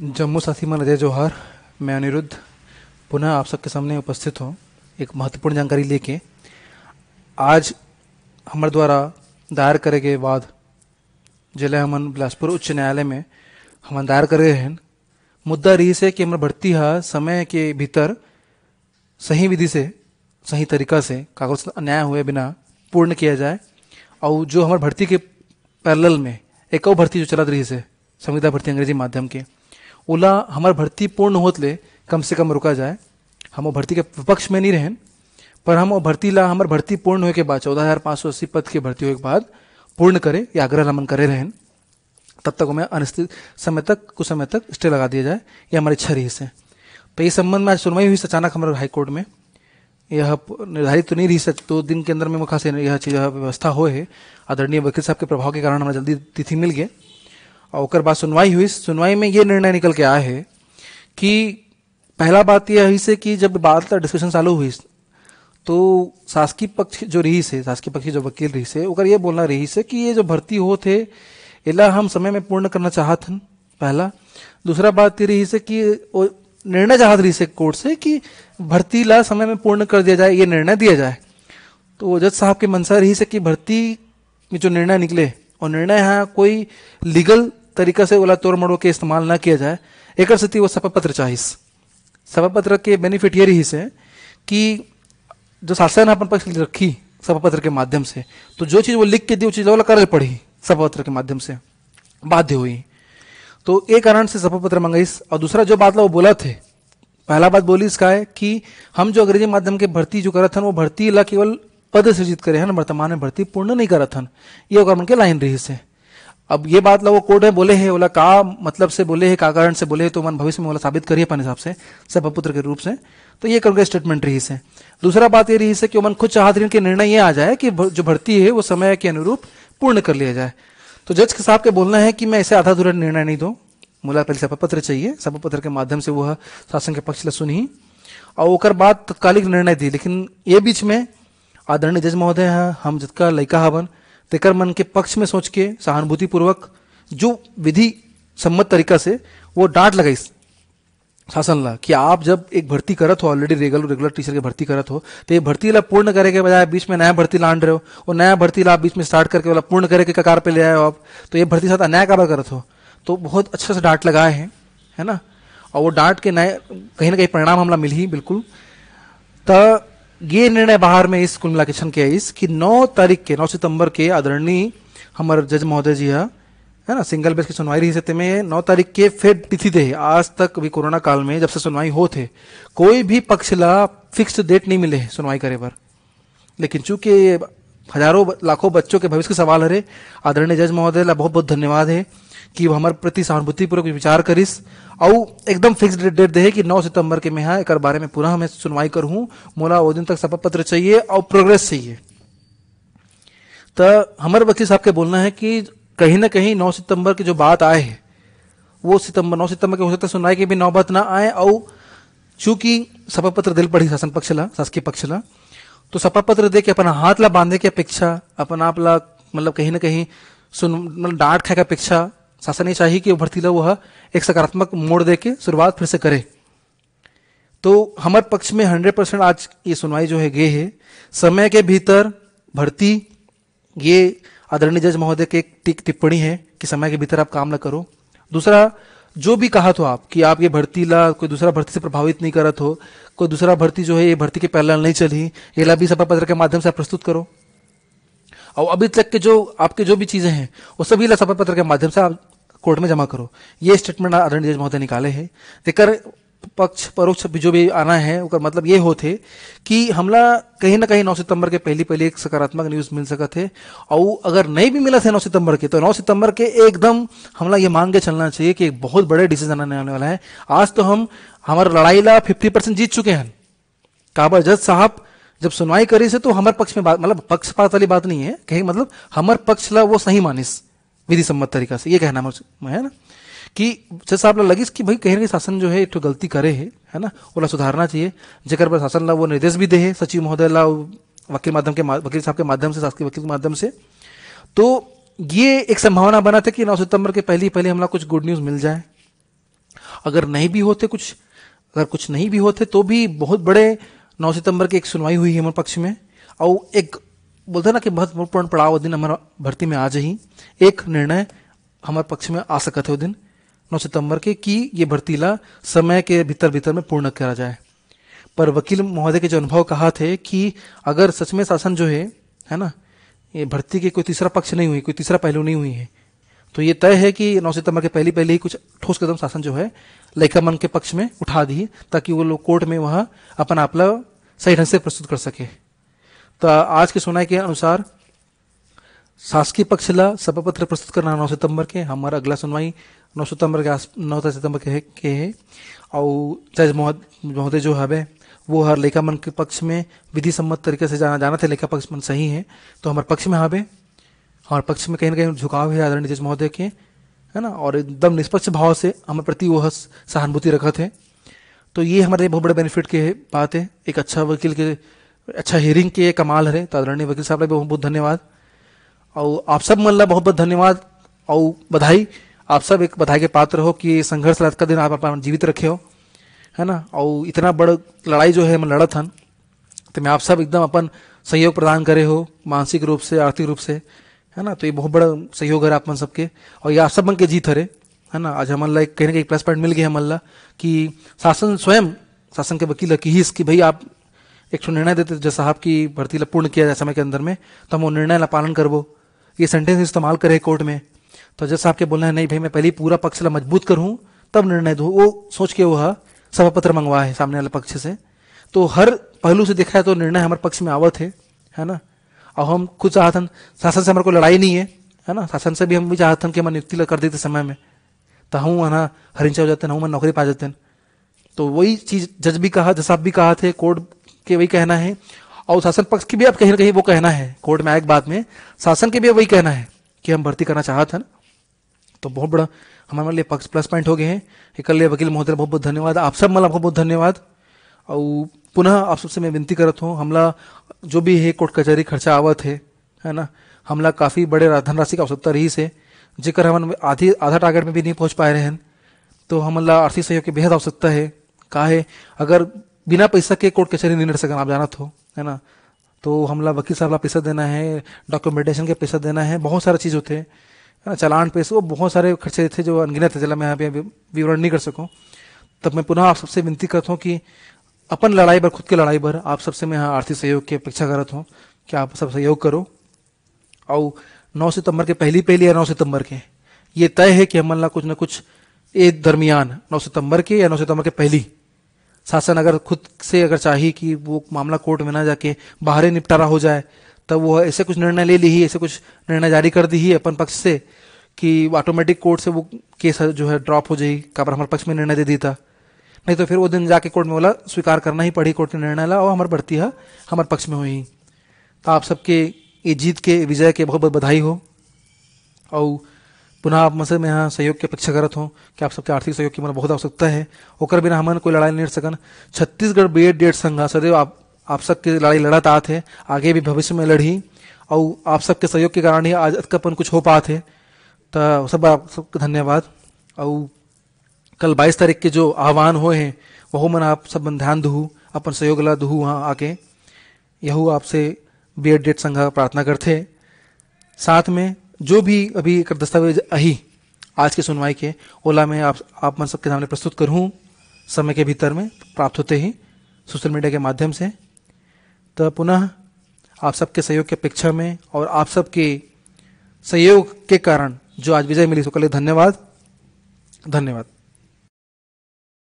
जम्मू साथी मन अजय जौहर मैं अनिरुद्ध पुनः आप सबके सामने उपस्थित हूँ एक महत्वपूर्ण जानकारी लेके आज हमारे द्वारा दायर करे गए वाद जिले हमन बिलासपुर उच्च न्यायालय में हम दायर कर रहे हैं मुद्दा रही से कि हमारे भर्ती है समय के भीतर सही विधि से सही तरीका से कागज अन्याय हुए बिना पूर्ण किया जाए और जो हमारे भर्ती के पैरल में एक और भर्ती जो चलत रही से संविदा भर्ती अंग्रेजी माध्यम के ओला हमार भर्ती पूर्ण होतले कम से कम रुका जाए हम वो भर्ती के विपक्ष में नहीं रहें पर हम वो भर्ती ला हमार भर्ती पूर्ण होए के बाद चौदह हजार पाँच सौ अस्सी पद की भर्ती होए के बाद पूर्ण करें या आग्रह लमन करे रहें तब तक हमें अनिश्चित समय तक कुछ समय तक स्टे लगा दिया जाए ये हमारे इच्छा रही से तो इस संबंध में आज सुनवाई हुई अचानक हमारे हाईकोर्ट में यह निर्धारित तो नहीं रही सकते दो दिन के अंदर में खास यह चीज व्यवस्था हो है आदरणीय वकील साहब के प्रभाव के कारण हमें जल्दी तिथि मिल गई और सुनवाई हुई सुनवाई में ये निर्णय निकल के आया है कि पहला बात यह हुई से कि जब बात डिस्कशन चालू हुई तो शासकीय पक्ष जो रही से शासकीय पक्ष जो वकील रही से ओकर ये बोलना रही से कि ये जो भर्ती हो थे इला हम समय में पूर्ण करना चाहत हन पहला दूसरा बात ये रही से कि वो निर्णय चाहत रही से कोर्ट से कि भर्ती ला समय में पूर्ण कर दिया जाए ये निर्णय दिया जाए तो जज साहब की मनसा रही से कि भर्ती में जो निर्णय निकले और निर्णय यहाँ कोई लीगल तरीका से ओला तोड़ मड़ो के इस्तेमाल ना किया जाए एक सती वो सपापत्र चाहिस पत्र के बेनिफिट ये रही से कि जो शासन अपन पक्ष रखी सपा पत्र के माध्यम से तो जो चीज़ वो लिख के दी वो चीज़ ओला करल पड़ी पत्र के माध्यम से बाध्य हुई तो एक कारण से सपा पत्र मंगाईस और दूसरा जो बात ला वो बोला थे पहला बात बोली इसका है कि हम जो अंग्रेजी माध्यम के भर्ती जो करत हन वो भर्ती ला केवल पद सृजित करे हैं वर्तमान में भर्ती पूर्ण नहीं करत हन ये मन के लाइन रही से अब ये बात ला वो कोर्ट में बोले है बोला का मतलब से बोले है का कारण से बोले है तो मन भविष्य में बोला साबित करिए अपने हिसाब से सब पुत्र के रूप से तो ये करूंगा स्टेटमेंट रही से दूसरा बात ये रही से कि मन खुद चाहते के निर्णय ये आ जाए कि जो भर्ती है वो समय के अनुरूप पूर्ण कर लिया जाए तो जज के साहब के बोलना है कि मैं ऐसे आधा दूरा निर्णय नहीं दू मुला पहले शपथ पत्र चाहिए सपा पत्र के माध्यम से वह शासन के पक्ष ला सुनी और ओकर बात तत्कालिक निर्णय दी लेकिन ये बीच में आदरणीय जज महोदय हम जितका लड़का हवन तेकर मन के पक्ष में सोच के सहानुभूतिपूर्वक जो विधि सम्मत तरीका से वो डांट लगाई शासन ला कि आप जब एक भर्ती करत हो ऑलरेडी रेगुलर रेगुलर टीचर की भर्ती करत हो तो ये भर्ती ला पूर्ण करे के बजाय बीच में नया भर्ती लान रहे हो और नया भर्ती ला बीच में स्टार्ट करके वाला पूर्ण करे के ककार पे ले आए हो आप तो ये भर्ती साथ अन्याय काबर करत हो तो बहुत अच्छा से डांट लगाए हैं है ना और वो डांट के नए कहीं ना कहीं परिणाम हमला मिल ही बिल्कुल तो ये निर्णय बाहर में इस कुल मिला के छन के इस कि 9 तारीख के 9 सितंबर के आदरणीय हमारे जज महोदय जी है हाँ, है ना सिंगल बेंच की सुनवाई रही सत्य में नौ तारीख के फिर तिथि दे आज तक अभी कोरोना काल में जब से सुनवाई हो थे कोई भी पक्ष ला फिक्स डेट नहीं मिले सुनवाई करे पर लेकिन चूंकि हजारों लाखों बच्चों के भविष्य के सवाल हरे आदरणीय जज महोदय ला बहुत बहुत धन्यवाद है कि हमारे प्रति सहानुभूतिपूर्वक विचार करिस और एकदम फिक्स डेट दे कि 9 सितंबर के में एक बारे में पुनः हमें सुनवाई करूँ मोला वो दिन तक शपथ पत्र चाहिए और प्रोग्रेस चाहिए तो हमारे वकील साहब के बोलना है कि कहीं ना कहीं नौ सितम्बर की जो बात आए है वो सितंबर नौ सितंबर के हो सकता है सुनवाई की भी नौबत ना आए और चूंकि शपथ पत्र दिल पड़ी शासन पक्ष ला शासकीय पक्ष ला तो सपा पत्र दे के अपना हाथ ला बांधे के अपेक्षा अपना आप ला मतलब कहीं ना कहीं सुन मतलब डांट खाए का अपेक्षा शासन ये चाहिए कि भर्ती ला वह एक सकारात्मक मोड़ दे के शुरुआत फिर से करे तो हमारे पक्ष में हंड्रेड परसेंट आज ये सुनवाई जो है गई है समय के भीतर भर्ती ये आदरणीय जज महोदय की एक टिप्पणी है कि समय के भीतर आप काम ना करो दूसरा जो भी कहा तो आप कि आप ये भर्ती ला कोई दूसरा भर्ती से प्रभावित नहीं करत हो कोई दूसरा भर्ती जो है ये भर्ती के पहला नहीं चली ये ला भी सपा पत्र के माध्यम से आप प्रस्तुत करो और अभी तक के जो आपके जो भी चीजें हैं वो सभी ला सपा पत्र के माध्यम से आप कोर्ट में जमा करो ये स्टेटमेंट आदरणीय जज महोदय निकाले हैं देखकर पक्ष परोक्ष जो भी आना है ओकर मतलब ये होते कि हमला कहीं ना कहीं नौ सितंबर के पहली पहले एक सकारात्मक न्यूज मिल सका थे और अगर नहीं भी मिला था नौ सितंबर के तो नौ सितंबर के एकदम हमला ये मांग के चलना चाहिए कि एक बहुत बड़े डिसीजन आने आने वाला है आज तो हम हमारा लड़ाई ला फिफ्टी परसेंट जीत चुके हैं काबर जज साहब जब सुनवाई करी से तो हमारे पक्ष में बात मतलब पक्षपात वाली बात नहीं है कहीं मतलब हमारे पक्ष ला वो सही मानिस विधि सम्मत तरीका से ये कहना है ना कि जज साहब लगी कि भाई कहीं ना कहीं शासन जो है एक तो गलती करे है है ना ओला सुधारना चाहिए जेकर पर शासन ला वो निर्देश भी दे है सचिव महोदय ला वकील माध्यम के वकील साहब के माध्यम से शासकीय वकील के माध्यम से तो ये एक संभावना बना था कि नौ सितंबर के पहले पहले हमला कुछ गुड न्यूज़ मिल जाए अगर नहीं भी होते कुछ अगर कुछ नहीं भी होते तो भी बहुत बड़े नौ सितंबर की एक सुनवाई हुई है हमारे पक्ष में और एक बोलते ना कि महत्वपूर्ण पड़ाव दिन हमारा भर्ती में आ जा एक निर्णय हमारे पक्ष में आ सकता है वो दिन 9 सितंबर के कि ये भर्तीला समय के भीतर भीतर में पूर्ण करा जाए पर वकील महोदय के जो अनुभव कहा थे कि अगर सच में शासन जो है है ना ये भर्ती के कोई तीसरा पक्ष नहीं हुई कोई तीसरा पहलू नहीं हुई है तो ये तय है कि 9 सितंबर के पहले पहले ही कुछ ठोस कदम शासन जो है लेखा मन के पक्ष में उठा दी ताकि वो लोग कोर्ट में वह अपना आपला सही ढंग से प्रस्तुत कर सके तो आज के सुनाई के अनुसार शासकीय पक्ष ला पक्षला पत्र प्रस्तुत करना 9 सितंबर के हमारा अगला सुनवाई नौ सितम्बर के आस नौ सितम्बर के है के है और जज महोदय जो हवे वो हर लेखा मन के पक्ष में विधि सम्मत तरीके से जाना जाना थे लेखा पक्ष मन सही है तो हमारे पक्ष में हवे हमारे पक्ष में कहीं ना कहीं झुकाव है आदरणीय जज महोदय के है ना और एकदम निष्पक्ष भाव से हमारे प्रति वह सहानुभूति रखा थे तो ये हमारे बहुत बड़े बेनिफिट के बात है एक अच्छा वकील के अच्छा हियरिंग के कमाल है तो आदरणीय वकील साहब बहुत बहुत धन्यवाद और आप सब मन ला बहुत बहुत धन्यवाद और बधाई आप सब एक बधाई के पात्र हो कि संघर्ष रात का दिन आप अपना जीवित रखे हो है ना और इतना बड़ लड़ाई जो है हम मतलब लड़त हन तो मैं आप सब एकदम अपन सहयोग प्रदान करे हो मानसिक रूप से आर्थिक रूप से है ना तो ये बहुत बड़ा सहयोग है आप मन सबके और ये आप सब मन के जीत हरे है ना आज हमला एक कहने का एक प्लस पॉइंट मिल गया हमला कि शासन स्वयं शासन के वकील की ही इसकी भाई आप एक निर्णय देते जैसे साहब की भर्ती पूर्ण किया जाए समय के अंदर में तो हम वो निर्णय ला पालन करबो ये सेंटेंस इस्तेमाल करे कोर्ट में तो जज साहब के बोलना है नहीं भाई मैं पहले पूरा पक्ष मजबूत करूं तब निर्णय दू वो सोच के वह सभा पत्र मंगवा है सामने वाले पक्ष से तो हर पहलू से देखा है तो निर्णय हमारे पक्ष में आवत है है ना और हम खुद चाहते शासन से हमारे को लड़ाई नहीं है है ना शासन से भी हम भी हैं कि हम नियुक्ति कर देते समय में तो हम है ना हरिंचा हो जाते हैं हम नौकरी पा जाते हैं तो वही चीज जज भी कहा जज साहब भी कहा थे कोर्ट के वही कहना है और शासन पक्ष की भी अब कहीं ना कहीं वो कहना है कोर्ट में आए बात में शासन के भी वही कहना है कि हम भर्ती करना चाहते हैं तो बहुत बड़ा हमारे लिए प्लस पॉइंट हो गए हैं कि कल वकील महोदय बहुत बहुत धन्यवाद आप सब मतलब बहुत बहुत धन्यवाद और पुनः आप सबसे मैं विनती करत हूँ हमला जो भी है कोर्ट कचहरी खर्चा आवत है है ना हमला काफ़ी बड़े धनराशि का आवश्यकता रही से जेकर हम आधी आधा टारगेट में भी नहीं पहुँच पाए रहे हैं तो हमला आर्थिक सहयोग की बेहद आवश्यकता है का है अगर बिना पैसा के कोर्ट कचहरी नहीं लड़ सकन आप जाना तो है ना तो हमला वकील साहब ला पैसा देना है डॉक्यूमेंटेशन के पैसा देना है बहुत सारा चीज़ होते हैं है ना चालान पेश वो बहुत सारे खर्चे थे जो अनगिनत है चला मैं यहाँ पे विवरण नहीं कर सकूँ तब मैं पुनः आप सबसे विनती करता हूँ कि अपन लड़ाई भर खुद की लड़ाई भर आप सबसे मैं यहाँ आर्थिक सहयोग की अपेक्षा करता हूँ कि आप सब सहयोग करो और नौ सितंबर के पहली पहली या नौ सितंबर के ये तय है कि हमला कुछ ना कुछ एक दरमियान नौ सितंबर के या नौ सितंबर के पहली शासन अगर खुद से अगर चाहिए कि वो मामला कोर्ट में ना जाके बाहर निपटारा हो जाए तब वो ऐसे कुछ निर्णय ले ली ही ऐसे कुछ निर्णय जारी कर दी ही अपन पक्ष से कि ऑटोमेटिक कोर्ट से वो केस जो है ड्रॉप हो जाएगी काबर हमारे पक्ष में निर्णय दे दी था नहीं तो फिर वो दिन जाके कोर्ट में बोला स्वीकार करना ही पड़ी कोर्ट ने निर्णय ला और हमारे बढ़ती है हमारे पक्ष में हुई तो आप सबके ये जीत के विजय के बहुत बहुत बधाई हो और पुनः आप मसे मैं यहाँ सहयोग की अपेक्षा करत हूँ कि आप सबके आर्थिक सहयोग की मतलब बहुत आवश्यकता है ओकर बिना हमन कोई लड़ाई नहीं लड़ सकन छत्तीसगढ़ बी एड डेट संघ सदैव आप आप सबके लड़ाई लड़ा तात थे आगे भी भविष्य में लड़ी और आप सबके सहयोग के कारण ही आज अपन कुछ हो पाते थे तो सब आप सबके धन्यवाद और कल 22 तारीख के जो आह्वान हुए हैं वह मन आप सब ध्यान दहू अपन सहयोग ला दूँ वहाँ आके यहू आपसे बी एड डेट संघा प्रार्थना करते साथ में जो भी अभी कर दस्तावेज आही आज की सुनवाई के ओला में आप आप मन सबके सामने प्रस्तुत करूँ समय के भीतर में प्राप्त होते ही सोशल मीडिया के माध्यम से तो पुनः आप सबके सहयोग के अपेक्षा में और आप सबके सहयोग के कारण जो आज विजय मिली उसके लिए धन्यवाद धन्यवाद